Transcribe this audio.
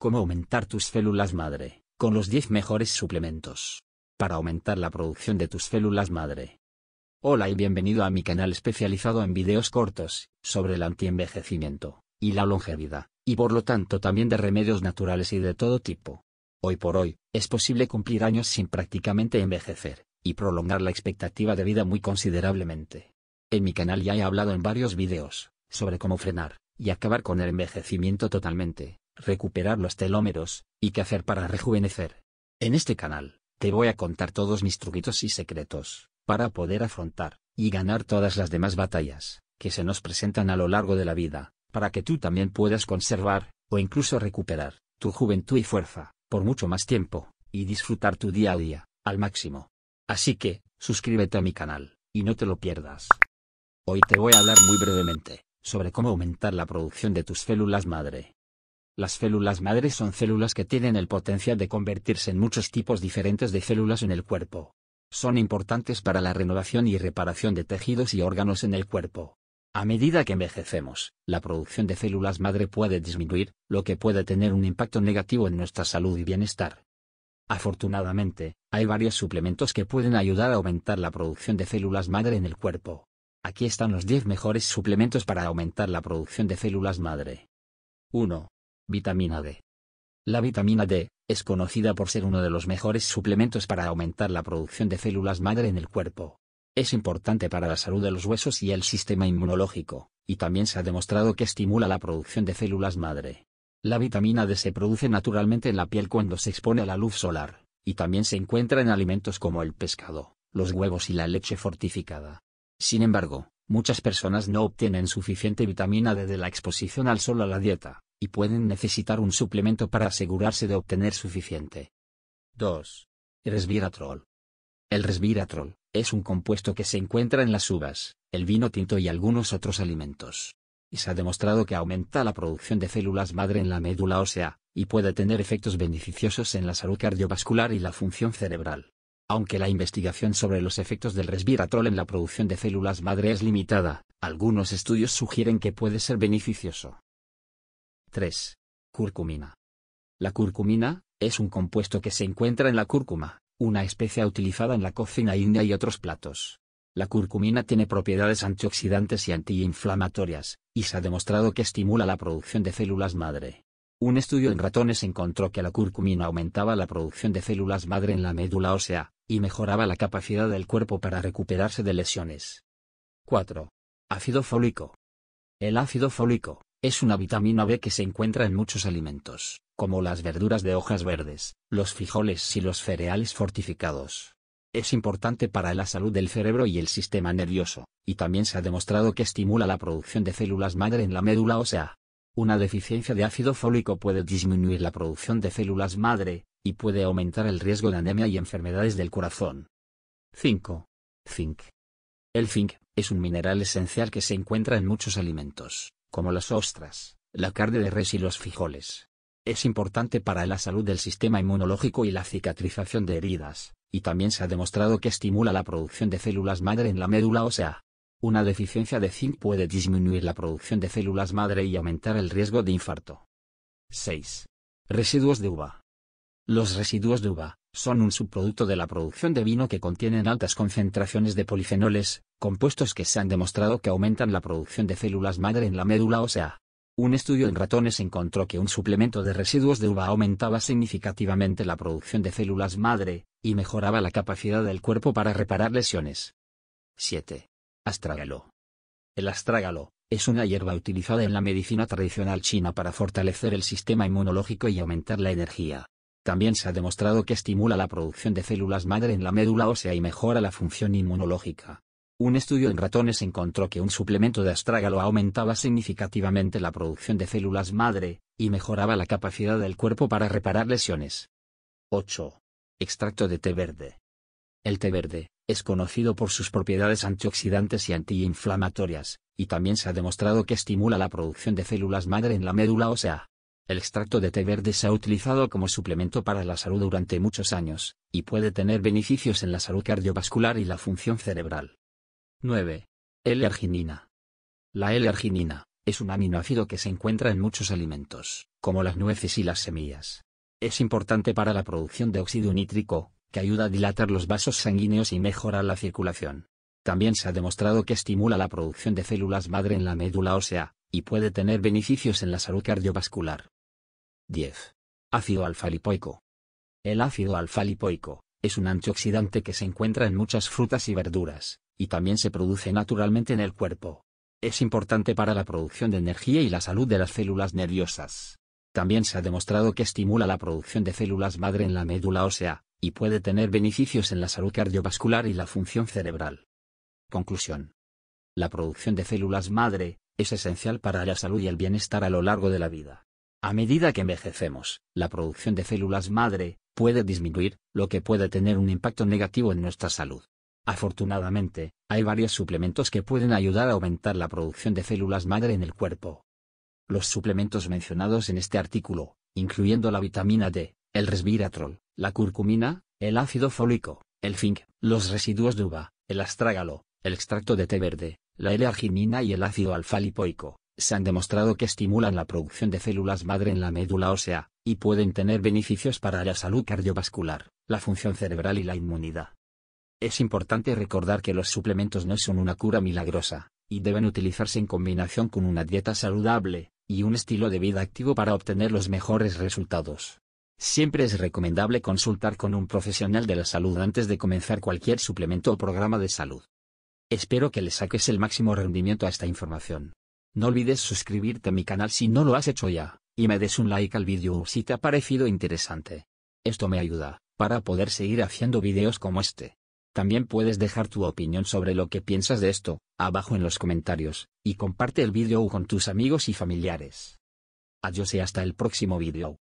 Cómo aumentar tus células madre, con los 10 mejores suplementos. Para aumentar la producción de tus células madre. Hola y bienvenido a mi canal especializado en videos cortos, sobre el antienvejecimiento, y la longevidad, y por lo tanto también de remedios naturales y de todo tipo. Hoy por hoy, es posible cumplir años sin prácticamente envejecer, y prolongar la expectativa de vida muy considerablemente. En mi canal ya he hablado en varios videos, sobre cómo frenar, y acabar con el envejecimiento totalmente, recuperar los telómeros, y qué hacer para rejuvenecer. En este canal, te voy a contar todos mis truquitos y secretos, para poder afrontar, y ganar todas las demás batallas, que se nos presentan a lo largo de la vida, para que tú también puedas conservar, o incluso recuperar, tu juventud y fuerza, por mucho más tiempo, y disfrutar tu día a día, al máximo. Así que, suscríbete a mi canal, y no te lo pierdas. Hoy te voy a hablar muy brevemente, sobre cómo aumentar la producción de tus células madre las células madres son células que tienen el potencial de convertirse en muchos tipos diferentes de células en el cuerpo. Son importantes para la renovación y reparación de tejidos y órganos en el cuerpo. A medida que envejecemos, la producción de células madre puede disminuir, lo que puede tener un impacto negativo en nuestra salud y bienestar. Afortunadamente, hay varios suplementos que pueden ayudar a aumentar la producción de células madre en el cuerpo. Aquí están los 10 mejores suplementos para aumentar la producción de células madre. 1. Vitamina D. La vitamina D es conocida por ser uno de los mejores suplementos para aumentar la producción de células madre en el cuerpo. Es importante para la salud de los huesos y el sistema inmunológico, y también se ha demostrado que estimula la producción de células madre. La vitamina D se produce naturalmente en la piel cuando se expone a la luz solar, y también se encuentra en alimentos como el pescado, los huevos y la leche fortificada. Sin embargo, muchas personas no obtienen suficiente vitamina D de la exposición al sol a la dieta y pueden necesitar un suplemento para asegurarse de obtener suficiente. 2. Resveratrol. El resveratrol es un compuesto que se encuentra en las uvas, el vino tinto y algunos otros alimentos. Y se ha demostrado que aumenta la producción de células madre en la médula ósea, y puede tener efectos beneficiosos en la salud cardiovascular y la función cerebral. Aunque la investigación sobre los efectos del resveratrol en la producción de células madre es limitada, algunos estudios sugieren que puede ser beneficioso. 3. Curcumina. La curcumina, es un compuesto que se encuentra en la cúrcuma, una especie utilizada en la cocina india y otros platos. La curcumina tiene propiedades antioxidantes y antiinflamatorias, y se ha demostrado que estimula la producción de células madre. Un estudio en ratones encontró que la curcumina aumentaba la producción de células madre en la médula ósea, y mejoraba la capacidad del cuerpo para recuperarse de lesiones. 4. Ácido fólico. El ácido fólico, es una vitamina B que se encuentra en muchos alimentos, como las verduras de hojas verdes, los frijoles y los cereales fortificados. Es importante para la salud del cerebro y el sistema nervioso, y también se ha demostrado que estimula la producción de células madre en la médula ósea. Una deficiencia de ácido fólico puede disminuir la producción de células madre, y puede aumentar el riesgo de anemia y enfermedades del corazón. 5. Zinc. El zinc, es un mineral esencial que se encuentra en muchos alimentos, como las ostras, la carne de res y los frijoles. Es importante para la salud del sistema inmunológico y la cicatrización de heridas, y también se ha demostrado que estimula la producción de células madre en la médula ósea. Una deficiencia de zinc puede disminuir la producción de células madre y aumentar el riesgo de infarto. 6. Residuos de uva. Los residuos de uva son un subproducto de la producción de vino que contienen altas concentraciones de polifenoles, compuestos que se han demostrado que aumentan la producción de células madre en la médula ósea. Un estudio en ratones encontró que un suplemento de residuos de uva aumentaba significativamente la producción de células madre, y mejoraba la capacidad del cuerpo para reparar lesiones. 7. Astrágalo. El astrágalo, es una hierba utilizada en la medicina tradicional china para fortalecer el sistema inmunológico y aumentar la energía. También se ha demostrado que estimula la producción de células madre en la médula ósea y mejora la función inmunológica. Un estudio en ratones encontró que un suplemento de astrágalo aumentaba significativamente la producción de células madre, y mejoraba la capacidad del cuerpo para reparar lesiones. 8. Extracto de té verde. El té verde, es conocido por sus propiedades antioxidantes y antiinflamatorias, y también se ha demostrado que estimula la producción de células madre en la médula ósea. El extracto de té verde se ha utilizado como suplemento para la salud durante muchos años, y puede tener beneficios en la salud cardiovascular y la función cerebral. 9. L-arginina. La L-arginina es un aminoácido que se encuentra en muchos alimentos, como las nueces y las semillas. Es importante para la producción de óxido nítrico, que ayuda a dilatar los vasos sanguíneos y mejora la circulación. También se ha demostrado que estimula la producción de células madre en la médula ósea, y puede tener beneficios en la salud cardiovascular. 10. Ácido alfa-lipoico. El ácido alfa-lipoico es un antioxidante que se encuentra en muchas frutas y verduras, y también se produce naturalmente en el cuerpo. Es importante para la producción de energía y la salud de las células nerviosas. También se ha demostrado que estimula la producción de células madre en la médula ósea, y puede tener beneficios en la salud cardiovascular y la función cerebral. Conclusión. La producción de células madre, es esencial para la salud y el bienestar a lo largo de la vida. A medida que envejecemos, la producción de células madre puede disminuir, lo que puede tener un impacto negativo en nuestra salud. Afortunadamente, hay varios suplementos que pueden ayudar a aumentar la producción de células madre en el cuerpo. Los suplementos mencionados en este artículo, incluyendo la vitamina D, el resveratrol, la curcumina, el ácido fólico, el zinc, los residuos de uva, el astrágalo, el extracto de té verde, la L-arginina y el ácido alfa-lipoico, se han demostrado que estimulan la producción de células madre en la médula ósea, y pueden tener beneficios para la salud cardiovascular, la función cerebral y la inmunidad. Es importante recordar que los suplementos no son una cura milagrosa, y deben utilizarse en combinación con una dieta saludable, y un estilo de vida activo para obtener los mejores resultados. Siempre es recomendable consultar con un profesional de la salud antes de comenzar cualquier suplemento o programa de salud. Espero que le saques el máximo rendimiento a esta información. No olvides suscribirte a mi canal si no lo has hecho ya, y me des un like al vídeo si te ha parecido interesante. Esto me ayuda, para poder seguir haciendo videos como este. También puedes dejar tu opinión sobre lo que piensas de esto, abajo en los comentarios, y comparte el vídeo con tus amigos y familiares. Adiós y hasta el próximo vídeo.